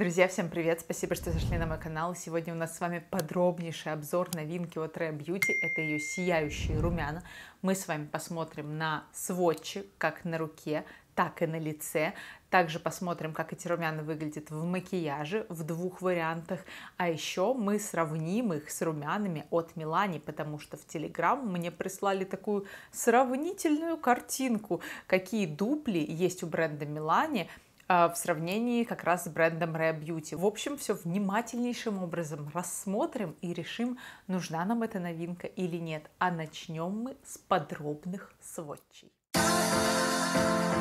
Друзья, всем привет! Спасибо, что зашли на мой канал. Сегодня у нас с вами подробнейший обзор новинки от Rare Beauty. Это ее сияющие румяна. Мы с вами посмотрим на сводчи, как на руке, так и на лице. Также посмотрим, как эти румяна выглядят в макияже в двух вариантах. А еще мы сравним их с румянами от Милани, потому что в Телеграм мне прислали такую сравнительную картинку, какие дупли есть у бренда Милани – а, в сравнении как раз с брендом Rare Beauty. В общем, все внимательнейшим образом рассмотрим и решим, нужна нам эта новинка или нет. А начнем мы с подробных сводчей. Thank you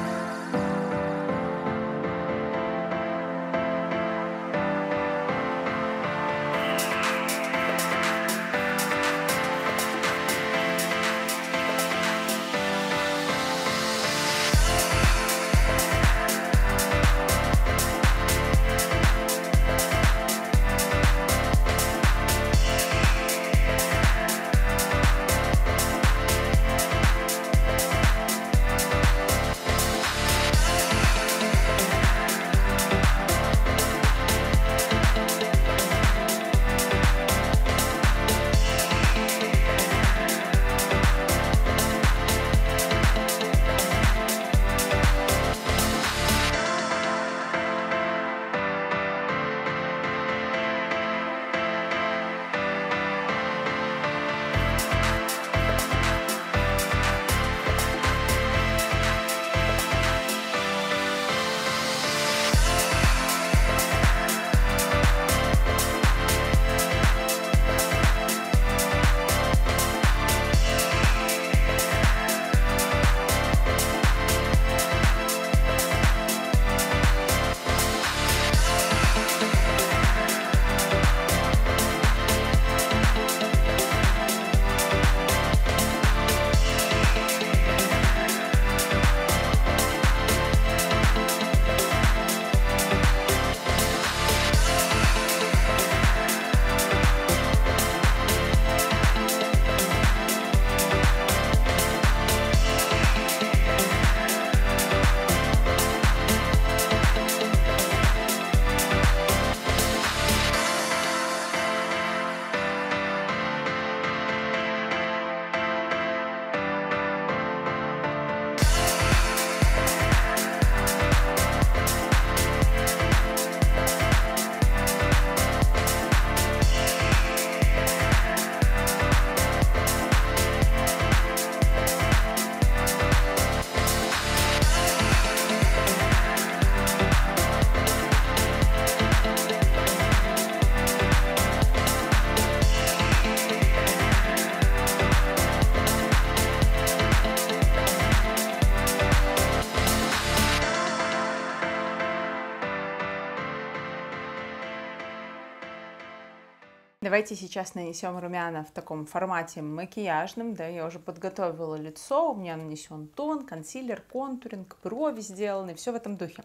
Давайте сейчас нанесем румяна в таком формате макияжным, да, я уже подготовила лицо, у меня нанесен тон, консилер, контуринг, брови сделаны, все в этом духе.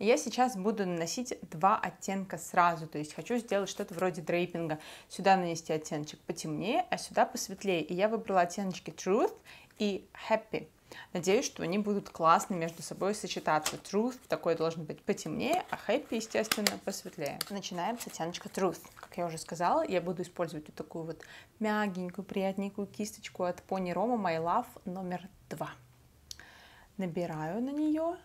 Я сейчас буду наносить два оттенка сразу, то есть хочу сделать что-то вроде дрейпинга. Сюда нанести оттеночек потемнее, а сюда посветлее. И я выбрала оттеночки Truth и Happy. Надеюсь, что они будут классно между собой сочетаться. Truth такой должен быть потемнее, а Happy, естественно, посветлее. Начинаем с оттеночка Truth я уже сказала, я буду использовать вот такую вот мягенькую, приятненькую кисточку от Pony Roma My Love номер 2. Набираю на нее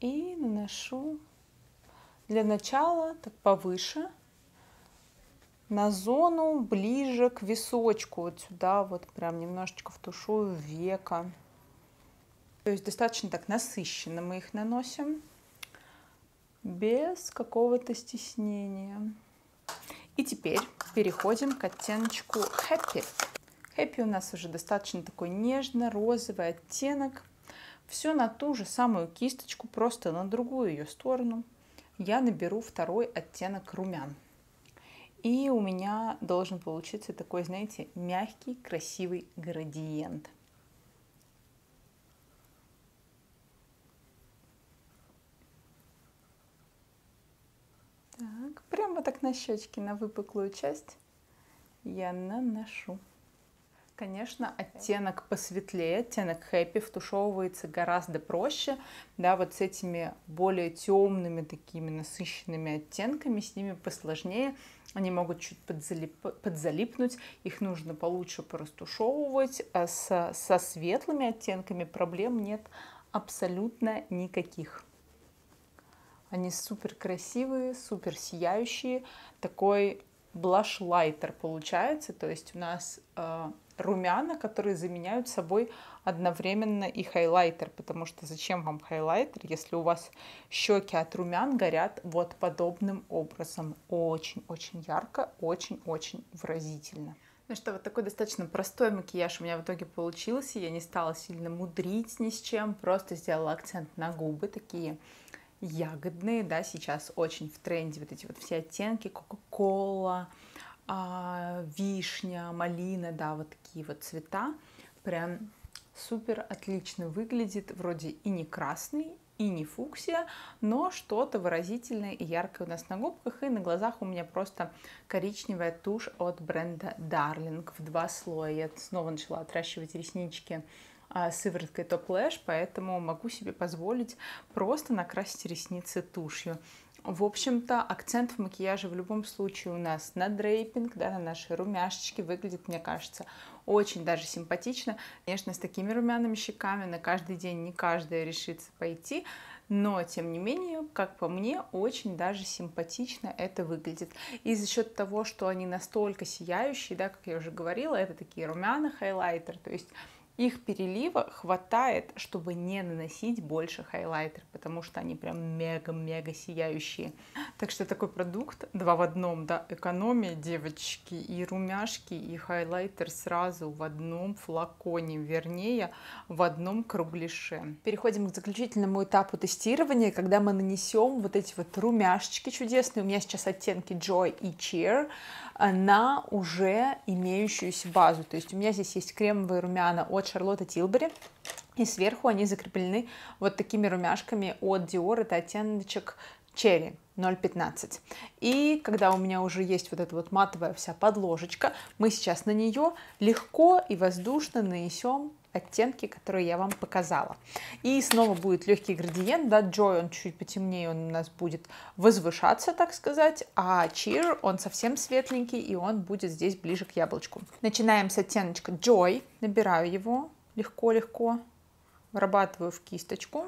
и наношу для начала так повыше, на зону ближе к височку, вот сюда, вот прям немножечко втушую века. То есть достаточно так насыщенно мы их наносим без какого-то стеснения. И теперь переходим к оттеночку Happy. Happy у нас уже достаточно такой нежно-розовый оттенок. Все на ту же самую кисточку, просто на другую ее сторону. Я наберу второй оттенок румян. И у меня должен получиться такой, знаете, мягкий, красивый градиент. прямо так на щечки, на выпуклую часть я наношу. Конечно, оттенок посветлее, оттенок хэппи втушевывается гораздо проще, да, вот с этими более темными такими насыщенными оттенками, с ними посложнее, они могут чуть подзалип, подзалипнуть, их нужно получше порастушевывать, а со, со светлыми оттенками проблем нет абсолютно никаких. Они супер красивые, супер сияющие. Такой блаш-лайтер получается, то есть у нас э, румяна, которые заменяют собой одновременно и хайлайтер, потому что зачем вам хайлайтер, если у вас щеки от румян горят вот подобным образом. Очень-очень ярко, очень-очень выразительно. Ну что, вот такой достаточно простой макияж у меня в итоге получился. Я не стала сильно мудрить ни с чем, просто сделала акцент на губы, такие ягодные, да, сейчас очень в тренде вот эти вот все оттенки, кока-кола, а, вишня, малина, да, вот такие вот цвета, прям супер отлично выглядит, вроде и не красный, и не фуксия, но что-то выразительное и яркое у нас на губках, и на глазах у меня просто коричневая тушь от бренда Darling в два слоя. Я снова начала отращивать реснички а, сывороткой Top Lash, поэтому могу себе позволить просто накрасить ресницы тушью. В общем-то, акцент в макияже в любом случае у нас на дрейпинг, да, на наши румяшечки выглядит, мне кажется, очень даже симпатично. Конечно, с такими румяными щеками на каждый день не каждая решится пойти, но, тем не менее, как по мне, очень даже симпатично это выглядит. И за счет того, что они настолько сияющие, да, как я уже говорила, это такие румяна хайлайтер, то есть их перелива хватает, чтобы не наносить больше хайлайтер, потому что они прям мега-мега сияющие. Так что такой продукт два в одном, да, экономия, девочки, и румяшки, и хайлайтер сразу в одном флаконе, вернее, в одном кругляше. Переходим к заключительному этапу тестирования, когда мы нанесем вот эти вот румяшечки чудесные. У меня сейчас оттенки Joy и Cheer. Э, на уже имеющуюся базу. То есть у меня здесь есть кремовые румяна от Шарлотты Тилбери. И сверху они закреплены вот такими румяшками от Dior. Это оттеночек Cherry 0,15. И когда у меня уже есть вот эта вот матовая вся подложечка, мы сейчас на нее легко и воздушно нанесем оттенки, которые я вам показала. И снова будет легкий градиент, да, Joy, он чуть потемнее, он у нас будет возвышаться, так сказать, а Cheer, он совсем светленький, и он будет здесь ближе к яблочку. Начинаем с оттеночка Joy, набираю его легко-легко, вырабатываю в кисточку,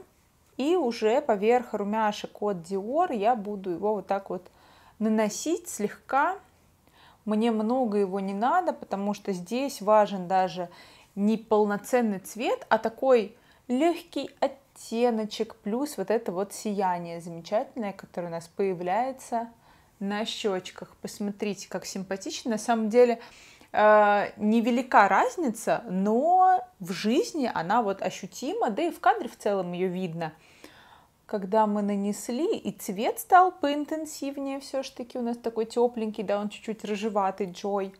и уже поверх румяшек от Dior я буду его вот так вот наносить слегка, мне много его не надо, потому что здесь важен даже не полноценный цвет, а такой легкий оттеночек, плюс вот это вот сияние замечательное, которое у нас появляется на щечках. Посмотрите, как симпатично. На самом деле э, невелика разница, но в жизни она вот ощутима, да и в кадре в целом ее видно. Когда мы нанесли, и цвет стал поинтенсивнее все-таки, у нас такой тепленький, да, он чуть-чуть рыжеватый, Джой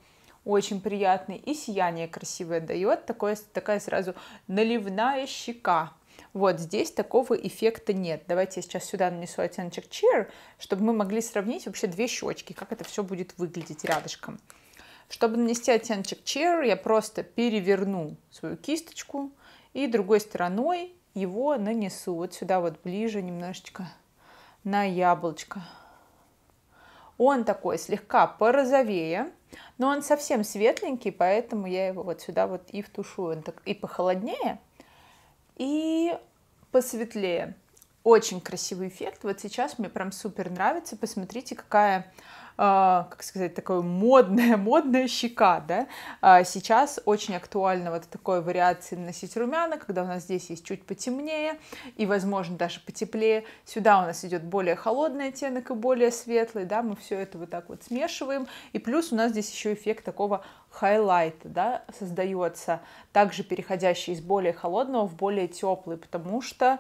очень приятный, и сияние красивое дает, такое, такая сразу наливная щека. Вот здесь такого эффекта нет. Давайте я сейчас сюда нанесу оттеночек Cheer, чтобы мы могли сравнить вообще две щечки, как это все будет выглядеть рядышком. Чтобы нанести оттеночек Cheer, я просто переверну свою кисточку и другой стороной его нанесу. Вот сюда вот ближе немножечко на яблочко. Он такой слегка порозовее, но он совсем светленький, поэтому я его вот сюда вот и втушую. Он так и похолоднее, и посветлее. Очень красивый эффект. Вот сейчас мне прям супер нравится. Посмотрите, какая а, как сказать, такое модная, модная щека, да, а сейчас очень актуально вот такой вариации наносить румяна, когда у нас здесь есть чуть потемнее и, возможно, даже потеплее, сюда у нас идет более холодный оттенок и более светлый, да, мы все это вот так вот смешиваем, и плюс у нас здесь еще эффект такого хайлайта, да, создается, также переходящий из более холодного в более теплый, потому что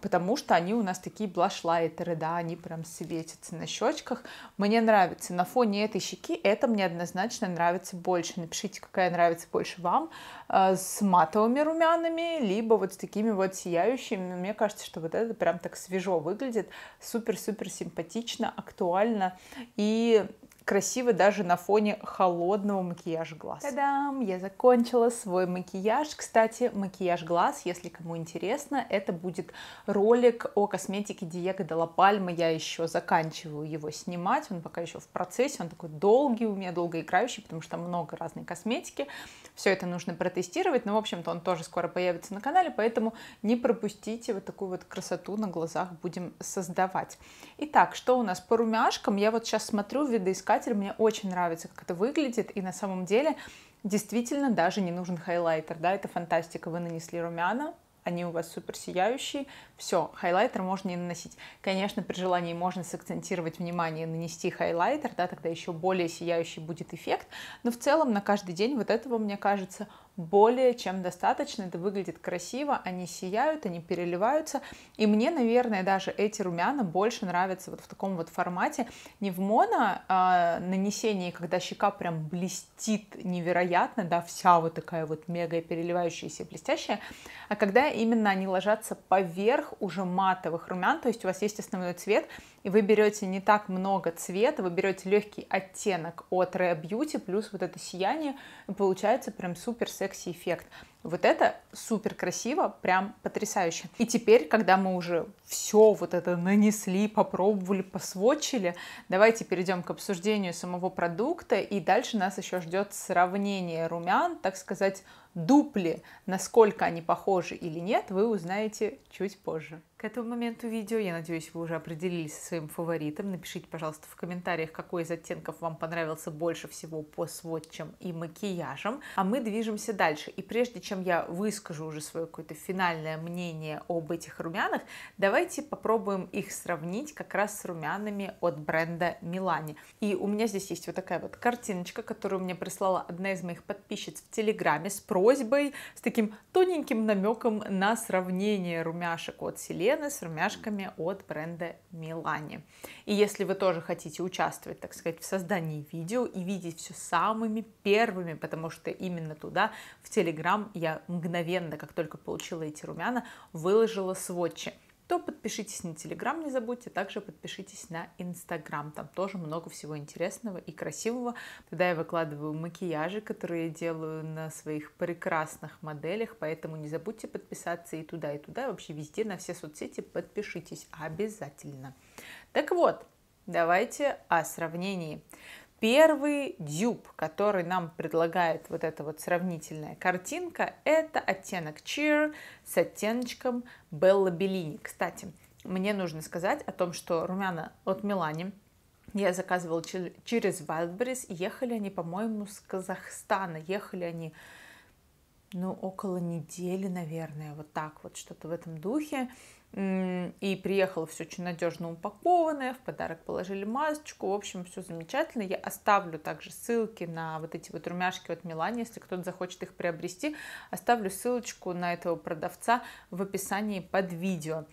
потому что они у нас такие блашлайтеры, да, они прям светятся на щечках. Мне нравится. На фоне этой щеки это мне однозначно нравится больше. Напишите, какая нравится больше вам, э, с матовыми румянами, либо вот с такими вот сияющими. Мне кажется, что вот это прям так свежо выглядит, супер-супер симпатично, актуально и красиво даже на фоне холодного макияжа глаз. Та-дам! Я закончила свой макияж. Кстати, макияж глаз, если кому интересно, это будет ролик о косметике Диего де Лапальма. Я еще заканчиваю его снимать, он пока еще в процессе, он такой долгий у меня, долгоиграющий, потому что там много разной косметики. Все это нужно протестировать, но, в общем-то, он тоже скоро появится на канале, поэтому не пропустите вот такую вот красоту на глазах будем создавать. Итак, что у нас по румяшкам? Я вот сейчас смотрю видоискать прорезыватель. Мне очень нравится, как это выглядит. И на самом деле действительно даже не нужен хайлайтер. Да, это фантастика. Вы нанесли румяна, они у вас супер сияющие, все, хайлайтер можно не наносить. Конечно, при желании можно сакцентировать внимание и нанести хайлайтер, да, тогда еще более сияющий будет эффект, но в целом на каждый день вот этого, мне кажется, более чем достаточно, это выглядит красиво, они сияют, они переливаются, и мне, наверное, даже эти румяна больше нравятся вот в таком вот формате, не в моно а, нанесении, когда щека прям блестит невероятно, да, вся вот такая вот мега переливающаяся блестящая, а когда именно они ложатся поверх уже матовых румян, то есть у вас есть основной цвет, и вы берете не так много цвета, вы берете легкий оттенок от Rare Beauty плюс вот это сияние, и получается прям супер секси эффект. Вот это супер красиво, прям потрясающе. И теперь, когда мы уже все вот это нанесли, попробовали, посвочили, давайте перейдем к обсуждению самого продукта, и дальше нас еще ждет сравнение румян, так сказать, дупли, насколько они похожи или нет, вы узнаете чуть позже к этому моменту видео. Я надеюсь, вы уже определились со своим фаворитом. Напишите, пожалуйста, в комментариях, какой из оттенков вам понравился больше всего по сводчам и макияжам. А мы движемся дальше. И прежде чем я выскажу уже свое какое-то финальное мнение об этих румянах, давайте попробуем их сравнить как раз с румянами от бренда Milani. И у меня здесь есть вот такая вот картиночка, которую мне прислала одна из моих подписчиц в Телеграме с просьбой, с таким тоненьким намеком на сравнение румяшек от Селе Елены с румяшками от бренда Милани. И если вы тоже хотите участвовать, так сказать, в создании видео и видеть все самыми первыми, потому что именно туда, в Телеграм, я мгновенно, как только получила эти румяна, выложила сводчи то подпишитесь на Телеграм, не забудьте, а также подпишитесь на Инстаграм, там тоже много всего интересного и красивого. Туда я выкладываю макияжи, которые я делаю на своих прекрасных моделях, поэтому не забудьте подписаться и туда, и туда, вообще везде, на все соцсети подпишитесь обязательно. Так вот, давайте о сравнении. Первый дюб, который нам предлагает вот эта вот сравнительная картинка, это оттенок Cheer с оттеночком Белла Bellini. Кстати, мне нужно сказать о том, что румяна от Милани я заказывала через Wildberries, ехали они, по-моему, с Казахстана, ехали они, ну, около недели, наверное, вот так вот, что-то в этом духе. И приехала все очень надежно упакованное, в подарок положили масочку, в общем, все замечательно. Я оставлю также ссылки на вот эти вот румяшки от Милани, если кто-то захочет их приобрести, оставлю ссылочку на этого продавца в описании под видео.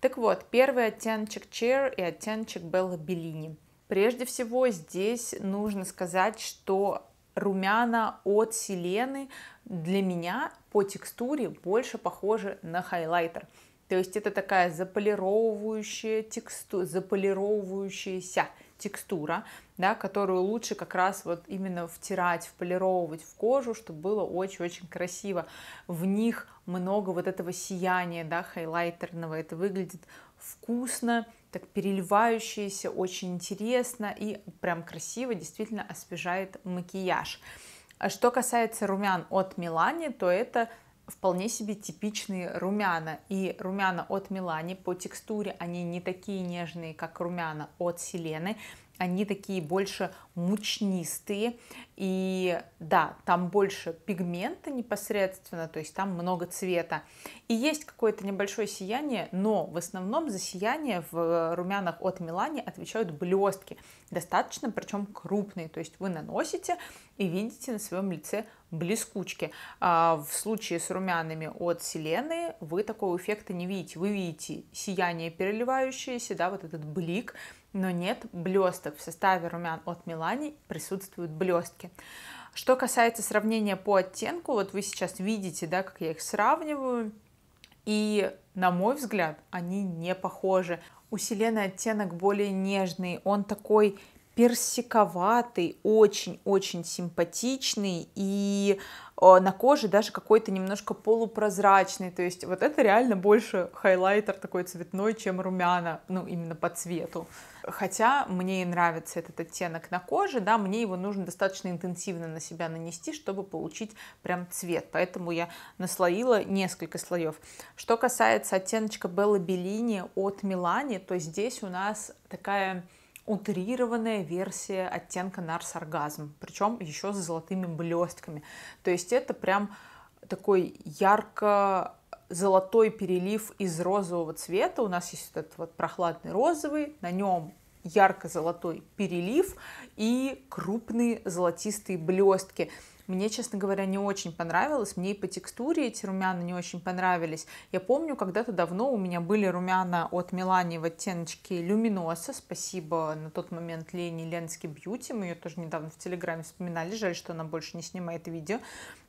Так вот, первый оттенчик Cheer и оттенчик Белла Беллини. Прежде всего, здесь нужно сказать, что румяна от Селены для меня по текстуре больше похожи на хайлайтер. То есть это такая заполировывающая тексту, заполировывающаяся текстура, да, которую лучше как раз вот именно втирать, вполировывать в кожу, чтобы было очень-очень красиво. В них много вот этого сияния, да, хайлайтерного, это выглядит вкусно, так переливающееся, очень интересно и прям красиво действительно освежает макияж. А Что касается румян от Милани, то это вполне себе типичные румяна. И румяна от Милани по текстуре они не такие нежные, как румяна от Селены. Они такие больше мучнистые. И да, там больше пигмента непосредственно, то есть там много цвета. И есть какое-то небольшое сияние, но в основном за сияние в румянах от Милани отвечают блестки. Достаточно, причем крупные. То есть вы наносите и видите на своем лице блескучки. А в случае с румянами от Селены вы такого эффекта не видите. Вы видите сияние переливающееся, да, вот этот блик, но нет блесток. В составе румян от Милани желаний присутствуют блестки. Что касается сравнения по оттенку, вот вы сейчас видите, да, как я их сравниваю, и, на мой взгляд, они не похожи. У Селены оттенок более нежный, он такой персиковатый, очень-очень симпатичный и э, на коже даже какой-то немножко полупрозрачный, то есть вот это реально больше хайлайтер такой цветной, чем румяна, ну именно по цвету. Хотя мне и нравится этот оттенок на коже, да, мне его нужно достаточно интенсивно на себя нанести, чтобы получить прям цвет, поэтому я наслоила несколько слоев. Что касается оттеночка Белла Беллини от Милани, то здесь у нас такая утрированная версия оттенка нарс-оргазм, причем еще с золотыми блестками. То есть это прям такой ярко золотой перелив из розового цвета. У нас есть этот вот прохладный розовый, на нем ярко-золотой перелив и крупные золотистые блестки. Мне, честно говоря, не очень понравилось. Мне и по текстуре эти румяна не очень понравились. Я помню, когда-то давно у меня были румяна от Милани в оттеночке Люминоса. Спасибо на тот момент Лене Ленский Бьюти. Мы ее тоже недавно в Телеграме вспоминали. Жаль, что она больше не снимает видео.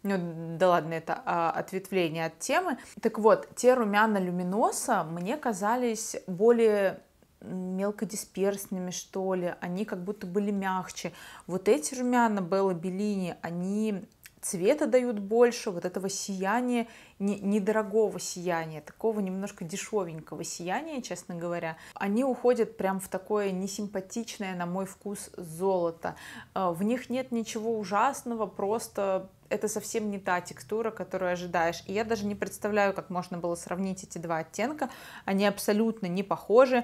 Ну, да ладно, это а, ответвление от темы. Так вот, те румяна Люминоса мне казались более мелкодисперсными, что ли, они как будто были мягче. Вот эти румяна Белла Беллини, они цвета дают больше, вот этого сияния, не, недорогого сияния, такого немножко дешевенького сияния, честно говоря. Они уходят прям в такое несимпатичное, на мой вкус, золото. Э, в них нет ничего ужасного, просто это совсем не та текстура, которую ожидаешь. И я даже не представляю, как можно было сравнить эти два оттенка. Они абсолютно не похожи.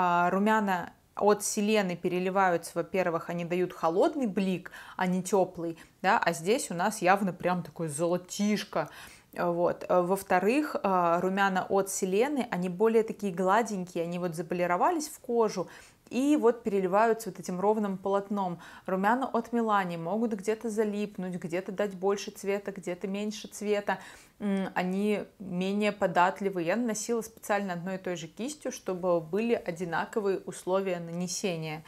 А, румяна от селены переливаются, во-первых, они дают холодный блик, а не теплый, да, а здесь у нас явно прям такой золотишко. Вот. Во-вторых, а, румяна от селены, они более такие гладенькие, они вот заполировались в кожу, и вот переливаются вот этим ровным полотном. Румяна от Милани могут где-то залипнуть, где-то дать больше цвета, где-то меньше цвета. Они менее податливы. Я наносила специально одной и той же кистью, чтобы были одинаковые условия нанесения.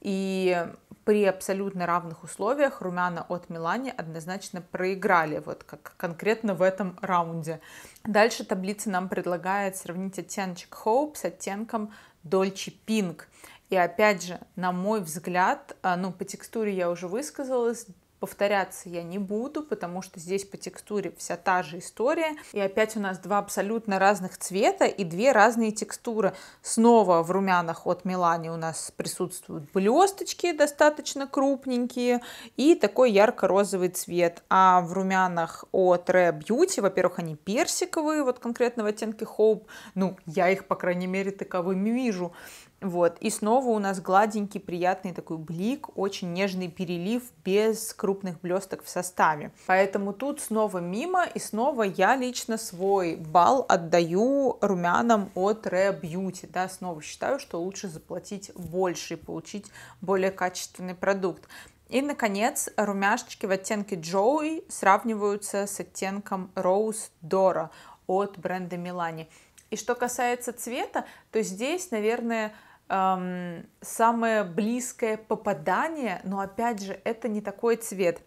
И при абсолютно равных условиях румяна от Милани однозначно проиграли, вот как конкретно в этом раунде. Дальше таблица нам предлагает сравнить оттеночек Hope с оттенком Dolce Pink. И опять же, на мой взгляд, а, ну, по текстуре я уже высказалась, повторяться я не буду, потому что здесь по текстуре вся та же история. И опять у нас два абсолютно разных цвета и две разные текстуры. Снова в румянах от Милани у нас присутствуют блесточки достаточно крупненькие и такой ярко-розовый цвет. А в румянах от Rare Beauty, во-первых, они персиковые, вот конкретно в оттенке Hope, ну, я их, по крайней мере, таковыми вижу. Вот. И снова у нас гладенький, приятный такой блик, очень нежный перелив без крупных блесток в составе. Поэтому тут снова мимо, и снова я лично свой балл отдаю румянам от Re Beauty. Да, снова считаю, что лучше заплатить больше и получить более качественный продукт. И, наконец, румяшечки в оттенке Joey сравниваются с оттенком Rose Dora от бренда Milani. И что касается цвета, то здесь, наверное, эм, самое близкое попадание, но опять же это не такой цвет.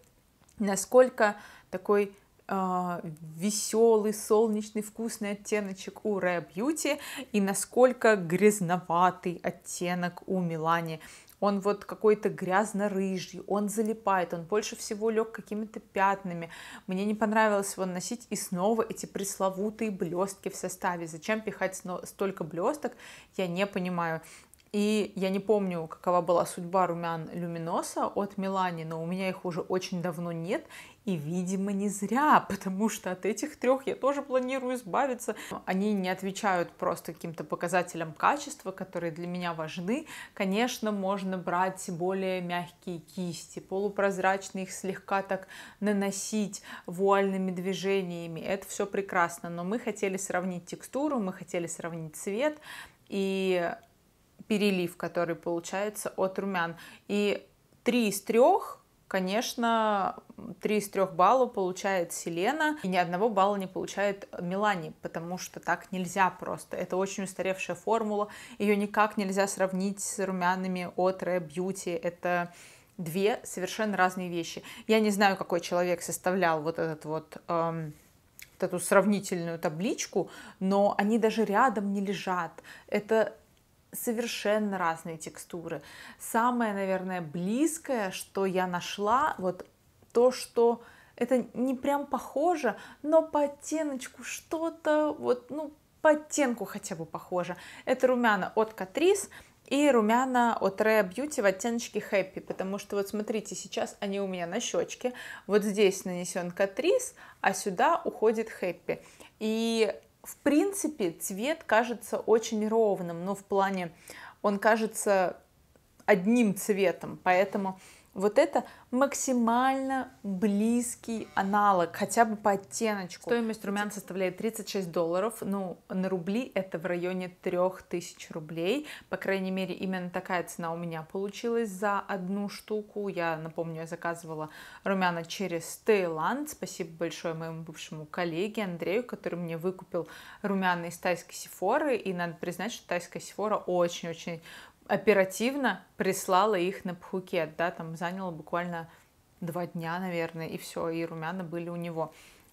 Насколько такой э, а, веселый, солнечный, вкусный оттеночек у Rare Beauty и насколько грязноватый оттенок у Милани. Он вот какой-то грязно-рыжий, он залипает, он больше всего лег какими-то пятнами. Мне не понравилось его носить и снова эти пресловутые блестки в составе. Зачем пихать столько блесток, я не понимаю. И я не помню, какова была судьба румян Люминоса от Милани, но у меня их уже очень давно нет. И, видимо, не зря, потому что от этих трех я тоже планирую избавиться. Они не отвечают просто каким-то показателям качества, которые для меня важны. Конечно, можно брать более мягкие кисти, полупрозрачные, их слегка так наносить вуальными движениями. Это все прекрасно, но мы хотели сравнить текстуру, мы хотели сравнить цвет. И перелив, который получается от румян. И три из трех, конечно, три из трех баллов получает Селена, и ни одного балла не получает Мелани, потому что так нельзя просто. Это очень устаревшая формула, ее никак нельзя сравнить с румянами от Rare Beauty. Это две совершенно разные вещи. Я не знаю, какой человек составлял вот этот вот... Эм, вот эту сравнительную табличку, но они даже рядом не лежат. Это совершенно разные текстуры. Самое, наверное, близкое, что я нашла, вот то, что это не прям похоже, но по оттеночку что-то, вот, ну, по оттенку хотя бы похоже. Это румяна от Catrice и румяна от Rare Beauty в оттеночке Happy, потому что вот смотрите, сейчас они у меня на щечке, вот здесь нанесен Catrice, а сюда уходит Happy. И в принципе, цвет кажется очень ровным, но в плане он кажется одним цветом, поэтому вот это максимально близкий аналог, хотя бы по оттеночку. Стоимость румян составляет 36 долларов, ну, на рубли это в районе 3000 рублей. По крайней мере, именно такая цена у меня получилась за одну штуку. Я, напомню, я заказывала румяна через Таиланд. Спасибо большое моему бывшему коллеге Андрею, который мне выкупил румяна из тайской сифоры. И надо признать, что тайская сифора очень-очень оперативно прислала их на Пхукет, да, там заняло буквально два дня, наверное, и все, и румяна были у него.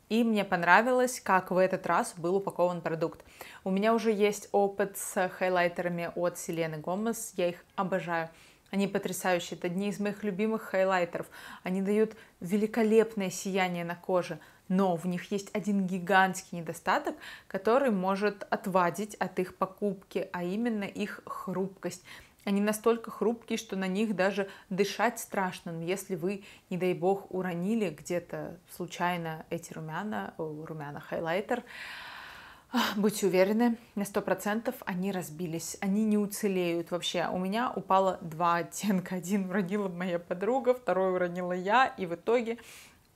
И мне понравилось, как в этот раз был упакован продукт. У меня уже есть опыт с хайлайтерами от Селены Гомес, я их обожаю. Они потрясающие, это одни из моих любимых хайлайтеров. Они дают великолепное сияние на коже, но в них есть один гигантский недостаток, который может отвадить от их покупки, а именно их хрупкость. Они настолько хрупкие, что на них даже дышать страшно. Если вы, не дай бог, уронили где-то случайно эти румяна, румяна хайлайтер, Будьте уверены, на сто процентов они разбились, они не уцелеют вообще. У меня упало два оттенка. Один уронила моя подруга, второй уронила я, и в итоге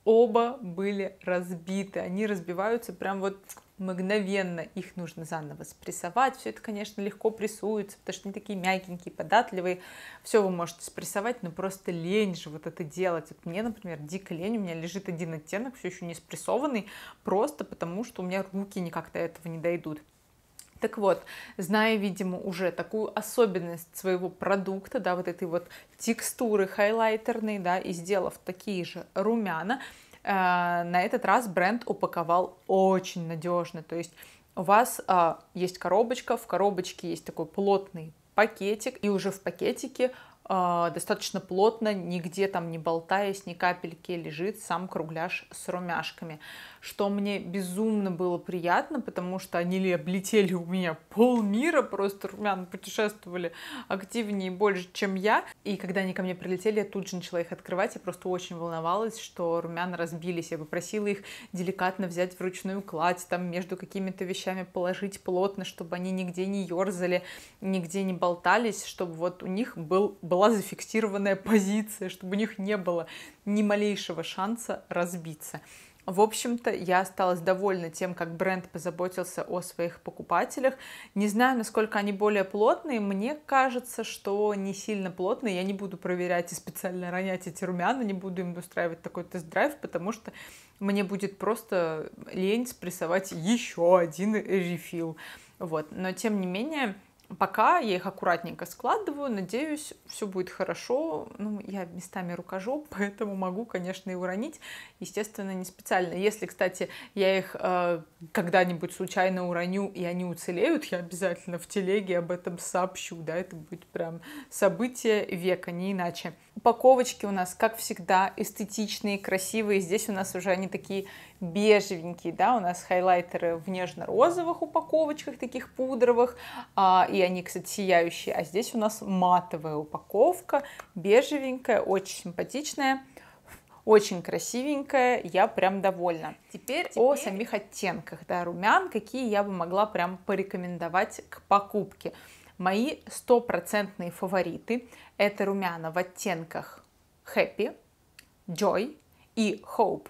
оба были разбиты. Они разбиваются прям вот мгновенно. Их нужно заново спрессовать. Все это, конечно, легко прессуется, потому что они такие мягенькие, податливые. Все вы можете спрессовать, но просто лень же вот это делать. Вот мне, например, дико лень. У меня лежит один оттенок, все еще не спрессованный, просто потому что у меня руки никак до этого не дойдут. Так вот, зная, видимо, уже такую особенность своего продукта, да, вот этой вот текстуры хайлайтерной, да, и сделав такие же румяна, э, на этот раз бренд упаковал очень надежно. То есть у вас э, есть коробочка, в коробочке есть такой плотный пакетик, и уже в пакетике а, достаточно плотно, нигде там не болтаясь, ни капельки лежит сам кругляш с румяшками, что мне безумно было приятно, потому что они ли облетели у меня полмира, просто румяна путешествовали активнее и больше, чем я. И когда они ко мне прилетели, я тут же начала их открывать, я просто очень волновалась, что румяна разбились. Я попросила их деликатно взять вручную кладь, там между какими-то вещами положить плотно, чтобы они нигде не ерзали, нигде не болтались, чтобы вот у них был, была была зафиксированная позиция, чтобы у них не было ни малейшего шанса разбиться. В общем-то, я осталась довольна тем, как бренд позаботился о своих покупателях. Не знаю, насколько они более плотные. Мне кажется, что не сильно плотные. Я не буду проверять и специально ронять эти румяна, не буду им устраивать такой тест-драйв, потому что мне будет просто лень спрессовать еще один рефил. Вот. Но тем не менее, Пока я их аккуратненько складываю, надеюсь, все будет хорошо. Ну, я местами рукожоп, поэтому могу, конечно, и уронить. Естественно, не специально. Если, кстати, я их э, когда-нибудь случайно уроню и они уцелеют, я обязательно в телеге об этом сообщу. Да, это будет прям событие века, не иначе упаковочки у нас, как всегда, эстетичные, красивые. Здесь у нас уже они такие бежевенькие, да, у нас хайлайтеры в нежно-розовых упаковочках, таких пудровых, а, и они, кстати, сияющие. А здесь у нас матовая упаковка, бежевенькая, очень симпатичная. Очень красивенькая, я прям довольна. Теперь, теперь о самих оттенках, да, румян, какие я бы могла прям порекомендовать к покупке. Мои стопроцентные фавориты – это румяна в оттенках Happy, Joy и Hope.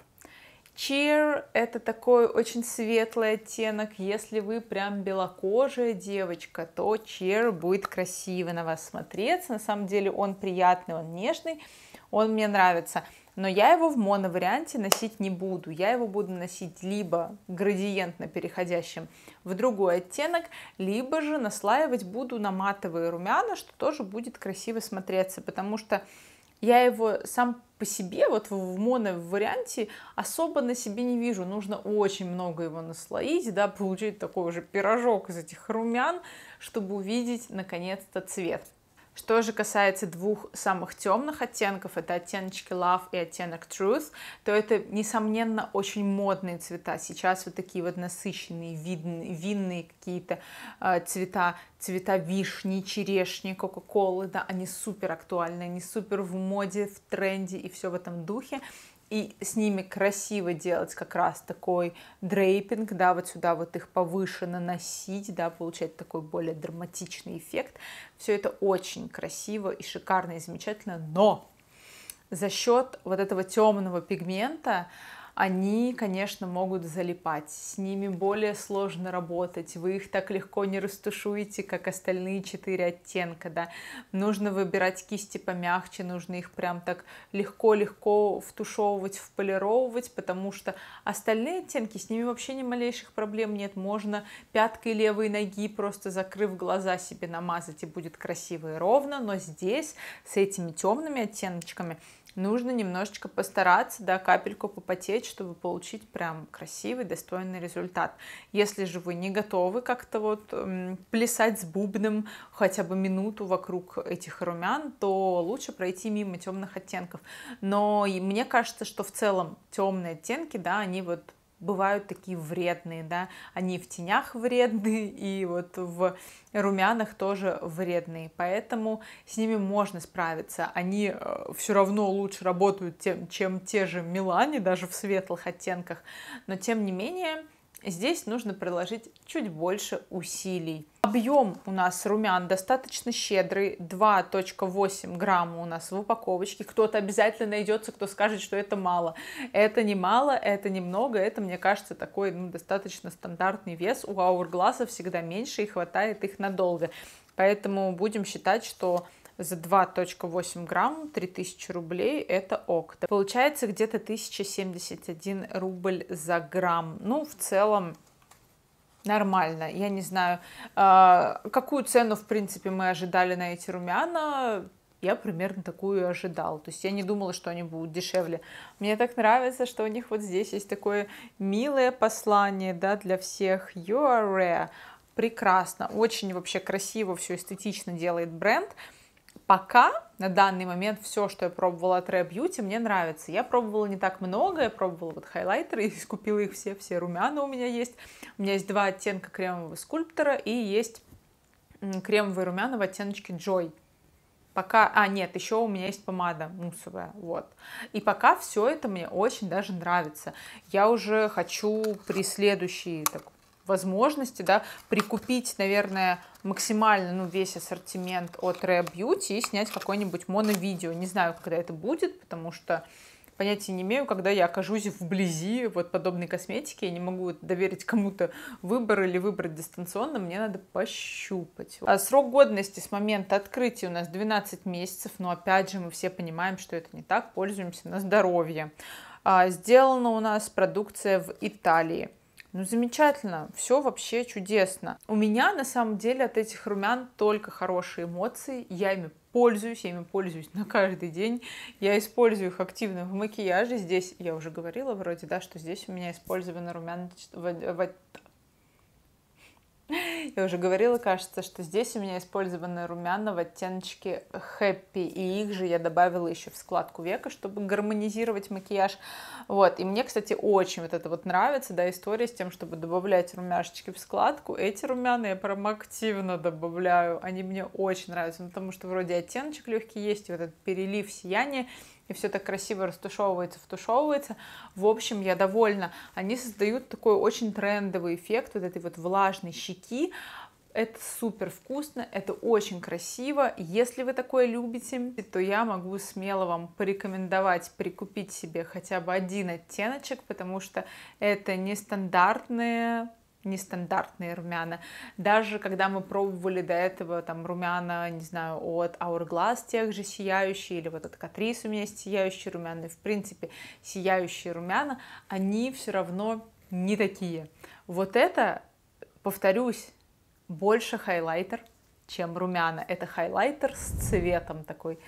Cheer – это такой очень светлый оттенок. Если вы прям белокожая девочка, то Cheer будет красиво на вас смотреться. На самом деле он приятный, он нежный, он мне нравится но я его в моноварианте носить не буду. Я его буду носить либо градиентно переходящим в другой оттенок, либо же наслаивать буду на матовые румяна, что тоже будет красиво смотреться, потому что я его сам по себе, вот в моноварианте, особо на себе не вижу. Нужно очень много его наслоить, да, получить такой уже пирожок из этих румян, чтобы увидеть, наконец-то, цвет. Что же касается двух самых темных оттенков, это оттеночки Love и оттенок Truth, то это, несомненно, очень модные цвета. Сейчас вот такие вот насыщенные, видные, винные какие-то э, цвета, цвета вишни, черешни, кока-колы, да, они супер актуальны, они супер в моде, в тренде и все в этом духе и с ними красиво делать как раз такой дрейпинг, да, вот сюда вот их повыше наносить, да, получать такой более драматичный эффект. Все это очень красиво и шикарно и замечательно, но за счет вот этого темного пигмента они, конечно, могут залипать. С ними более сложно работать. Вы их так легко не растушуете, как остальные четыре оттенка. Да? Нужно выбирать кисти помягче, нужно их прям так легко-легко втушевывать, вполировывать, потому что остальные оттенки, с ними вообще ни малейших проблем нет. Можно пяткой левой ноги, просто закрыв глаза себе намазать, и будет красиво и ровно. Но здесь с этими темными оттеночками нужно немножечко постараться, да, капельку попотеть, чтобы получить прям красивый, достойный результат. Если же вы не готовы как-то вот плясать с бубном хотя бы минуту вокруг этих румян, то лучше пройти мимо темных оттенков. Но мне кажется, что в целом темные оттенки, да, они вот бывают такие вредные, да, они в тенях вредные и вот в румянах тоже вредные, поэтому с ними можно справиться, они э, все равно лучше работают, тем, чем те же Милане, даже в светлых оттенках, но тем не менее Здесь нужно приложить чуть больше усилий. Объем у нас румян достаточно щедрый, 2.8 грамма у нас в упаковочке. Кто-то обязательно найдется, кто скажет, что это мало. Это не мало, это немного, это, мне кажется, такой ну, достаточно стандартный вес. У аургласа всегда меньше и хватает их надолго. Поэтому будем считать, что за 2.8 грамм 3000 рублей, это ок. Получается где-то 1071 рубль за грамм. Ну, в целом, нормально. Я не знаю, а, какую цену, в принципе, мы ожидали на эти румяна. Я примерно такую и ожидал. То есть я не думала, что они будут дешевле. Мне так нравится, что у них вот здесь есть такое милое послание да, для всех. You are rare. Прекрасно. Очень вообще красиво все эстетично делает бренд пока на данный момент все, что я пробовала от Rare Beauty, мне нравится. Я пробовала не так много, я пробовала вот хайлайтеры, и купила их все, все румяна у меня есть. У меня есть два оттенка кремового скульптора и есть кремовые румяна в оттеночке Joy. Пока, а нет, еще у меня есть помада мусовая, вот. И пока все это мне очень даже нравится. Я уже хочу при следующей такой возможности, да, прикупить, наверное, максимально, ну, весь ассортимент от Rare Beauty и снять какое-нибудь моновидео. Не знаю, когда это будет, потому что понятия не имею, когда я окажусь вблизи вот подобной косметики, я не могу доверить кому-то выбор или выбрать дистанционно, мне надо пощупать. А срок годности с момента открытия у нас 12 месяцев, но опять же мы все понимаем, что это не так, пользуемся на здоровье. А, сделана у нас продукция в Италии. Ну, замечательно, все вообще чудесно. У меня, на самом деле, от этих румян только хорошие эмоции, я ими пользуюсь, я ими пользуюсь на каждый день. Я использую их активно в макияже. Здесь я уже говорила вроде, да, что здесь у меня использованы румяна Я уже говорила, кажется, что здесь у меня использованы румяна в оттеночке Happy, и их же я добавила еще в складку века, чтобы гармонизировать макияж. Вот, и мне, кстати, очень вот это вот нравится, да, история с тем, чтобы добавлять румяшечки в складку. Эти румяна я прям активно добавляю, они мне очень нравятся, ну, потому что вроде оттеночек легкий есть, и вот этот перелив сияния, и все так красиво растушевывается, втушевывается. В общем, я довольна. Они создают такой очень трендовый эффект вот этой вот влажной щеки, это супер вкусно, это очень красиво. Если вы такое любите, то я могу смело вам порекомендовать прикупить себе хотя бы один оттеночек, потому что это нестандартные нестандартные румяна. Даже когда мы пробовали до этого там румяна, не знаю, от Hourglass тех же сияющие, или вот от Catrice у меня есть сияющие румяна, в принципе, сияющие румяна, они все равно не такие. Вот это, повторюсь, больше хайлайтер, чем румяна. Это хайлайтер с цветом такой.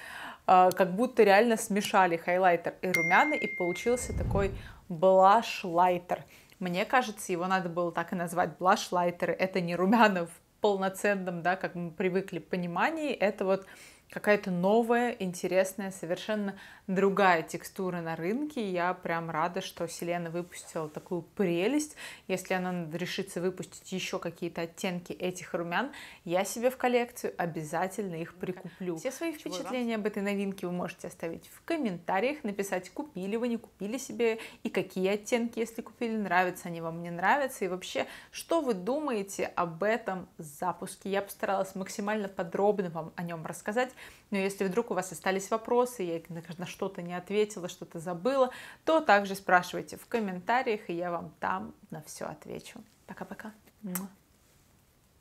А, как будто реально смешали хайлайтер и румяна, и получился такой блаш-лайтер. Мне кажется, его надо было так и назвать блашлайтеры. Это не румяна в полноценном, да, как мы привыкли, понимании. Это вот какая-то новая, интересная, совершенно другая текстура на рынке. Я прям рада, что Селена выпустила такую прелесть. Если она решится выпустить еще какие-то оттенки этих румян, я себе в коллекцию обязательно их прикуплю. Все свои впечатления об этой новинке вы можете оставить в комментариях, написать, купили вы, не купили себе, и какие оттенки, если купили, нравятся они вам, не нравятся, и вообще, что вы думаете об этом запуске. Я постаралась максимально подробно вам о нем рассказать, но если вдруг у вас остались вопросы, я на что-то не ответила, что-то забыла, то также спрашивайте в комментариях, и я вам там на все отвечу. Пока-пока.